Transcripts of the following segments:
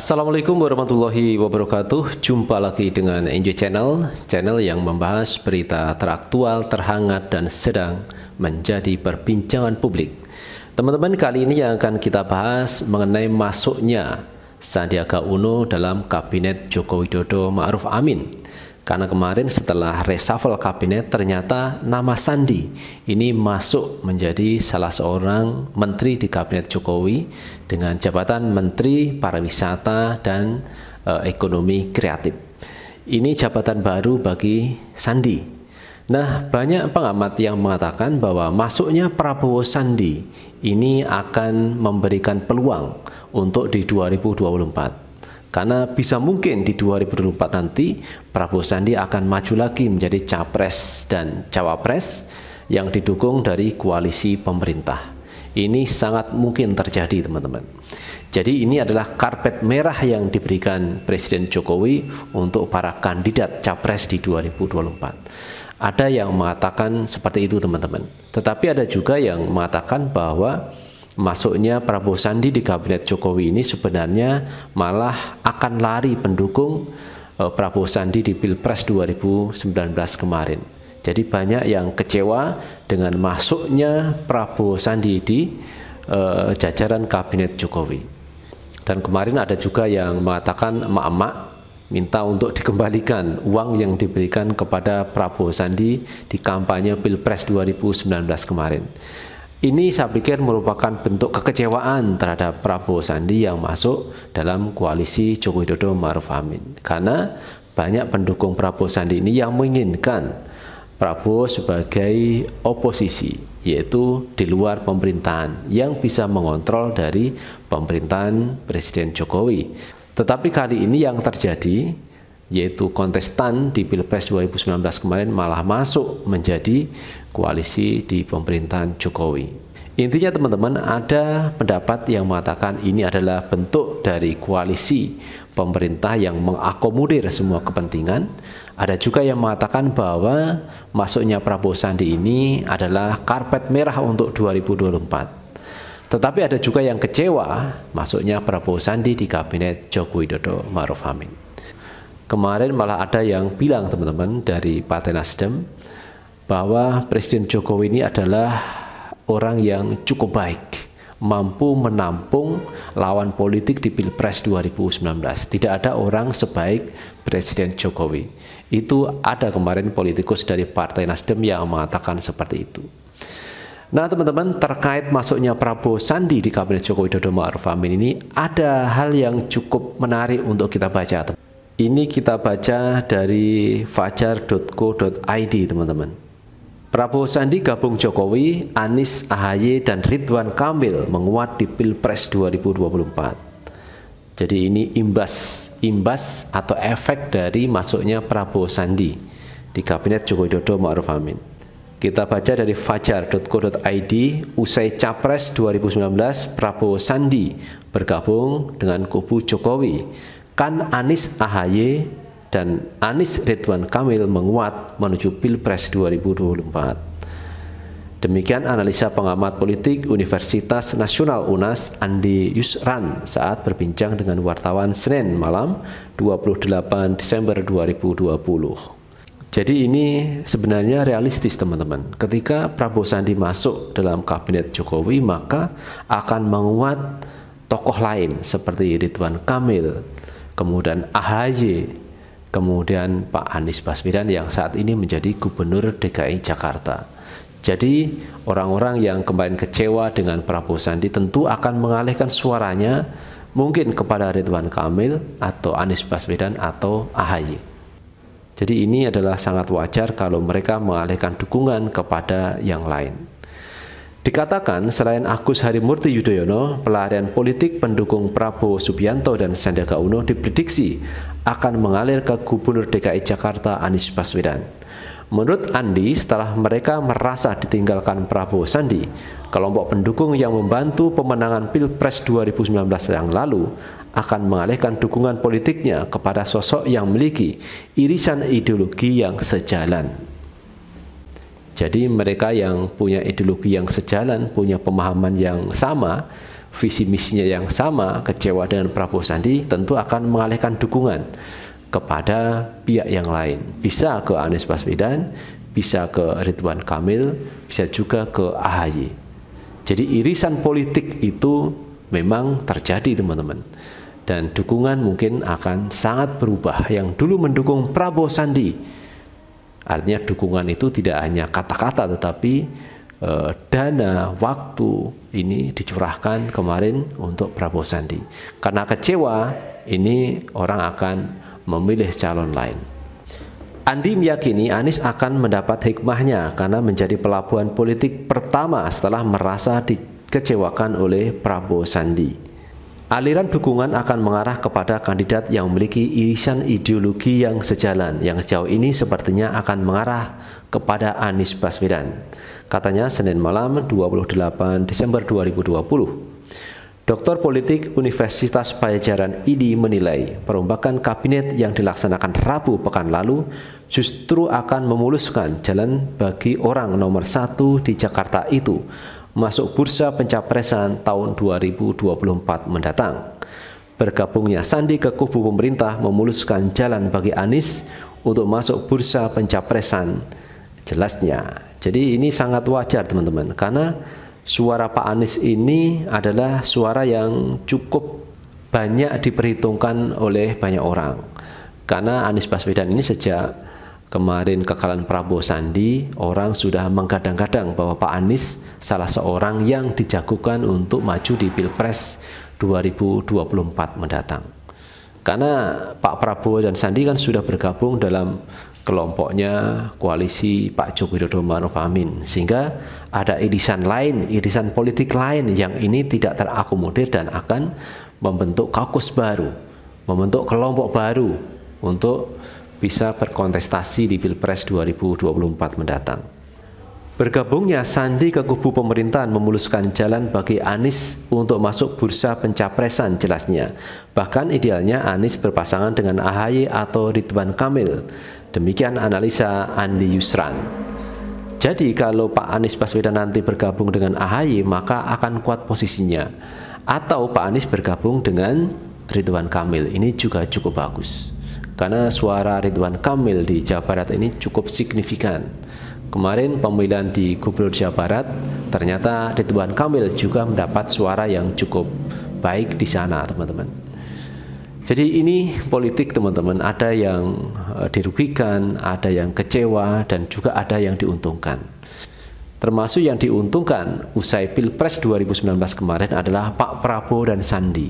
Assalamualaikum warahmatullahi wabarakatuh Jumpa lagi dengan Enjoy Channel Channel yang membahas berita teraktual, terhangat, dan sedang menjadi perbincangan publik Teman-teman kali ini yang akan kita bahas mengenai masuknya Sandiaga Uno dalam Kabinet Joko Widodo Ma'ruf Amin karena kemarin setelah reshuffle kabinet ternyata nama Sandi ini masuk menjadi salah seorang menteri di kabinet Jokowi dengan jabatan Menteri Pariwisata dan e, Ekonomi Kreatif. Ini jabatan baru bagi Sandi. Nah, banyak pengamat yang mengatakan bahwa masuknya Prabowo Sandi ini akan memberikan peluang untuk di 2024 karena bisa mungkin di 2024 nanti Prabowo Sandi akan maju lagi menjadi capres dan cawapres yang didukung dari koalisi pemerintah. Ini sangat mungkin terjadi, teman-teman. Jadi ini adalah karpet merah yang diberikan Presiden Jokowi untuk para kandidat capres di 2024. Ada yang mengatakan seperti itu, teman-teman. Tetapi ada juga yang mengatakan bahwa masuknya Prabowo Sandi di kabinet Jokowi ini sebenarnya malah akan lari pendukung eh, Prabowo Sandi di Pilpres 2019 kemarin. Jadi banyak yang kecewa dengan masuknya Prabowo Sandi di uh, jajaran kabinet Jokowi. Dan kemarin ada juga yang mengatakan emak-emak minta untuk dikembalikan uang yang diberikan kepada Prabowo Sandi di kampanye Pilpres 2019 kemarin. Ini saya pikir merupakan bentuk kekecewaan terhadap Prabowo Sandi yang masuk dalam koalisi Joko Widodo Maruf Amin. Karena banyak pendukung Prabowo Sandi ini yang menginginkan Prabowo sebagai oposisi, yaitu di luar pemerintahan yang bisa mengontrol dari pemerintahan Presiden Jokowi. Tetapi kali ini yang terjadi yaitu kontestan di Pilpres 2019 kemarin malah masuk menjadi koalisi di pemerintahan Jokowi. Intinya teman-teman ada pendapat yang mengatakan ini adalah bentuk dari koalisi pemerintah yang mengakomodir semua kepentingan. Ada juga yang mengatakan bahwa masuknya Prabowo Sandi ini adalah karpet merah untuk 2024. Tetapi ada juga yang kecewa masuknya Prabowo Sandi di kabinet jokowi dodo Maruf Amin. Kemarin malah ada yang bilang teman-teman dari Partai Nasdem bahwa Presiden Jokowi ini adalah orang yang cukup baik mampu menampung lawan politik di Pilpres 2019. Tidak ada orang sebaik Presiden Jokowi. Itu ada kemarin politikus dari Partai Nasdem yang mengatakan seperti itu. Nah teman-teman terkait masuknya Prabowo Sandi di Kabinet Jokowi Dodo Ma'ruf Amin ini ada hal yang cukup menarik untuk kita baca teman. Ini kita baca dari fajar.co.id teman-teman. Prabowo Sandi gabung Jokowi, Anies, Ahy dan Ridwan Kamil menguat di Pilpres 2024. Jadi ini imbas, imbas atau efek dari masuknya Prabowo Sandi di Kabinet Joko Widodo Ma'ruf Amin. Kita baca dari fajar.co.id, usai Capres 2019, Prabowo Sandi bergabung dengan kubu Jokowi Kan Anies AHY dan Anis Ridwan Kamil menguat menuju Pilpres 2024. Demikian analisa pengamat politik Universitas Nasional UNAS Andi Yusran saat berbincang dengan wartawan Senin malam 28 Desember 2020. Jadi ini sebenarnya realistis teman-teman. Ketika Prabowo Sandi masuk dalam kabinet Jokowi maka akan menguat tokoh lain seperti Ridwan Kamil, kemudian AHY, kemudian Pak Anies Baswedan yang saat ini menjadi Gubernur DKI Jakarta. Jadi orang-orang yang kemarin kecewa dengan Prabowo Sandi tentu akan mengalihkan suaranya mungkin kepada Ridwan Kamil atau Anies Baswedan atau AHY. Jadi ini adalah sangat wajar kalau mereka mengalihkan dukungan kepada yang lain. Dikatakan selain Agus Harimurti Yudhoyono, pelarian politik pendukung Prabowo Subianto dan Sandiaga Uno diprediksi akan mengalir ke Gubernur DKI Jakarta Anies Baswedan. Menurut Andi, setelah mereka merasa ditinggalkan Prabowo Sandi, kelompok pendukung yang membantu pemenangan Pilpres 2019 yang lalu akan mengalihkan dukungan politiknya kepada sosok yang memiliki irisan ideologi yang sejalan. Jadi mereka yang punya ideologi yang sejalan, punya pemahaman yang sama, visi misinya yang sama, kecewa dengan Prabowo Sandi, tentu akan mengalihkan dukungan kepada pihak yang lain. Bisa ke Anies Baswedan, bisa ke Ridwan Kamil, bisa juga ke AHY. Jadi irisan politik itu memang terjadi teman-teman. Dan dukungan mungkin akan sangat berubah. Yang dulu mendukung Prabowo Sandi, Artinya dukungan itu tidak hanya kata-kata tetapi e, dana, waktu ini dicurahkan kemarin untuk Prabowo Sandi. Karena kecewa ini orang akan memilih calon lain. Andi meyakini Anies akan mendapat hikmahnya karena menjadi pelabuhan politik pertama setelah merasa dikecewakan oleh Prabowo Sandi. Aliran dukungan akan mengarah kepada kandidat yang memiliki irisan ideologi yang sejalan, yang sejauh ini sepertinya akan mengarah kepada Anies Baswedan. Katanya Senin malam 28 Desember 2020. Doktor Politik Universitas Pajajaran ini menilai perombakan kabinet yang dilaksanakan Rabu pekan lalu justru akan memuluskan jalan bagi orang nomor satu di Jakarta itu masuk bursa pencapresan tahun 2024 mendatang. Bergabungnya Sandi ke kubu pemerintah memuluskan jalan bagi Anies untuk masuk bursa pencapresan jelasnya. Jadi ini sangat wajar teman-teman karena suara Pak Anies ini adalah suara yang cukup banyak diperhitungkan oleh banyak orang. Karena Anies Baswedan ini sejak kemarin kekalahan Prabowo Sandi, orang sudah mengkadang-kadang bahwa Pak Anies salah seorang yang dijagukan untuk maju di Pilpres 2024 mendatang. Karena Pak Prabowo dan Sandi kan sudah bergabung dalam kelompoknya koalisi Pak Joko Widodo Maruf Amin sehingga ada irisan lain, irisan politik lain yang ini tidak terakomodir dan akan membentuk kaukus baru, membentuk kelompok baru untuk bisa berkontestasi di Pilpres 2024 mendatang. Bergabungnya Sandi ke kubu pemerintahan memuluskan jalan bagi Anies untuk masuk bursa pencapresan jelasnya. Bahkan idealnya Anies berpasangan dengan AHY atau Ridwan Kamil. Demikian analisa Andi Yusran. Jadi kalau Pak Anies Baswedan nanti bergabung dengan AHY maka akan kuat posisinya. Atau Pak Anies bergabung dengan Ridwan Kamil. Ini juga cukup bagus karena suara Ridwan Kamil di Jawa Barat ini cukup signifikan. Kemarin pemilihan di Gubernur Jawa Barat, ternyata Ridwan Kamil juga mendapat suara yang cukup baik di sana, teman-teman. Jadi ini politik, teman-teman. Ada yang eh, dirugikan, ada yang kecewa, dan juga ada yang diuntungkan. Termasuk yang diuntungkan usai Pilpres 2019 kemarin adalah Pak Prabowo dan Sandi.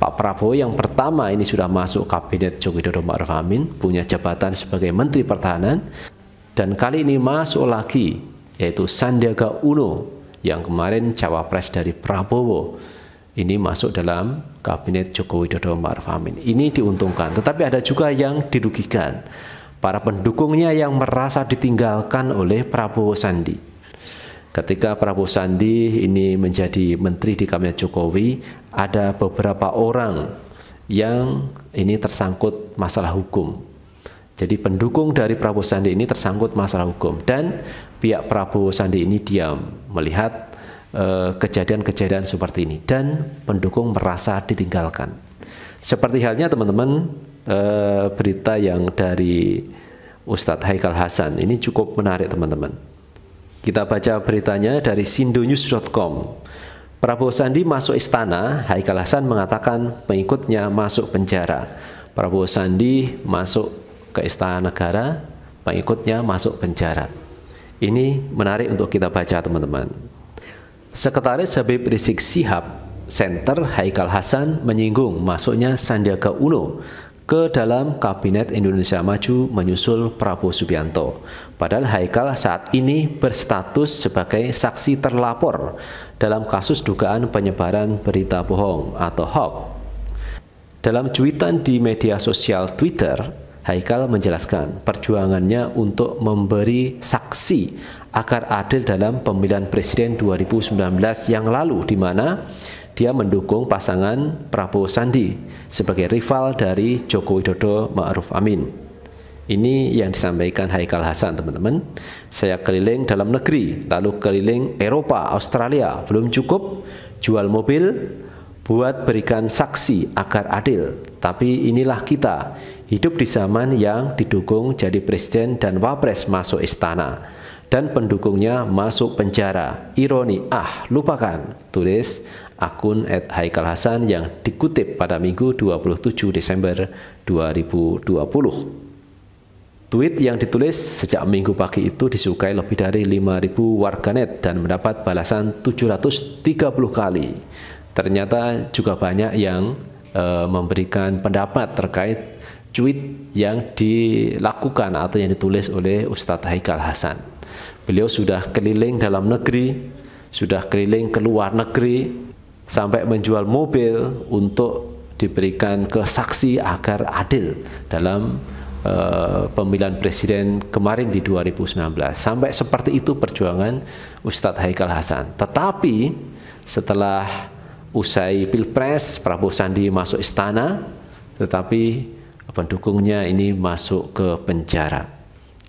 Pak Prabowo yang pertama ini sudah masuk kabinet Joko Widodo Ma'ruf Amin, punya jabatan sebagai Menteri Pertahanan, dan kali ini masuk lagi, yaitu Sandiaga Uno, yang kemarin cawapres dari Prabowo. Ini masuk dalam kabinet Joko Widodo Ma'ruf Amin. Ini diuntungkan, tetapi ada juga yang dirugikan. Para pendukungnya yang merasa ditinggalkan oleh Prabowo Sandi Ketika Prabowo Sandi ini menjadi menteri di kabinet Jokowi, ada beberapa orang yang ini tersangkut masalah hukum. Jadi pendukung dari Prabowo Sandi ini tersangkut masalah hukum dan pihak Prabowo Sandi ini diam melihat eh, kejadian-kejadian seperti ini dan pendukung merasa ditinggalkan. Seperti halnya teman-teman eh, berita yang dari Ustadz Haikal Hasan ini cukup menarik teman-teman kita baca beritanya dari sindonews.com. Prabowo Sandi masuk istana, Haikal Hasan mengatakan pengikutnya masuk penjara. Prabowo Sandi masuk ke istana negara, pengikutnya masuk penjara. Ini menarik untuk kita baca teman-teman. Sekretaris Habib Rizik Sihab Center Haikal Hasan menyinggung masuknya Sandiaga Uno ke dalam Kabinet Indonesia Maju menyusul Prabowo Subianto. Padahal Haikal saat ini berstatus sebagai saksi terlapor dalam kasus dugaan penyebaran berita bohong atau hoax. Dalam cuitan di media sosial Twitter, Haikal menjelaskan perjuangannya untuk memberi saksi agar adil dalam pemilihan presiden 2019 yang lalu di mana dia mendukung pasangan Prabowo Sandi sebagai rival dari Joko Widodo Ma'ruf Amin. Ini yang disampaikan Haikal Hasan teman-teman. Saya keliling dalam negeri, lalu keliling Eropa, Australia. Belum cukup, jual mobil, buat berikan saksi agar adil. Tapi inilah kita, hidup di zaman yang didukung jadi presiden dan wapres masuk istana dan pendukungnya masuk penjara. Ironi, ah lupakan. Tulis akun at Haikal Hasan yang dikutip pada Minggu 27 Desember 2020. Tweet yang ditulis sejak minggu pagi itu disukai lebih dari 5.000 warganet dan mendapat balasan 730 kali. Ternyata juga banyak yang e, memberikan pendapat terkait tweet yang dilakukan atau yang ditulis oleh Ustadz Haikal Hasan. Beliau sudah keliling dalam negeri, sudah keliling ke luar negeri, sampai menjual mobil untuk diberikan ke saksi agar adil dalam uh, pemilihan presiden kemarin di 2019. Sampai seperti itu perjuangan Ustadz Haikal Hasan. Tetapi setelah usai Pilpres, Prabowo Sandi masuk istana, tetapi pendukungnya ini masuk ke penjara.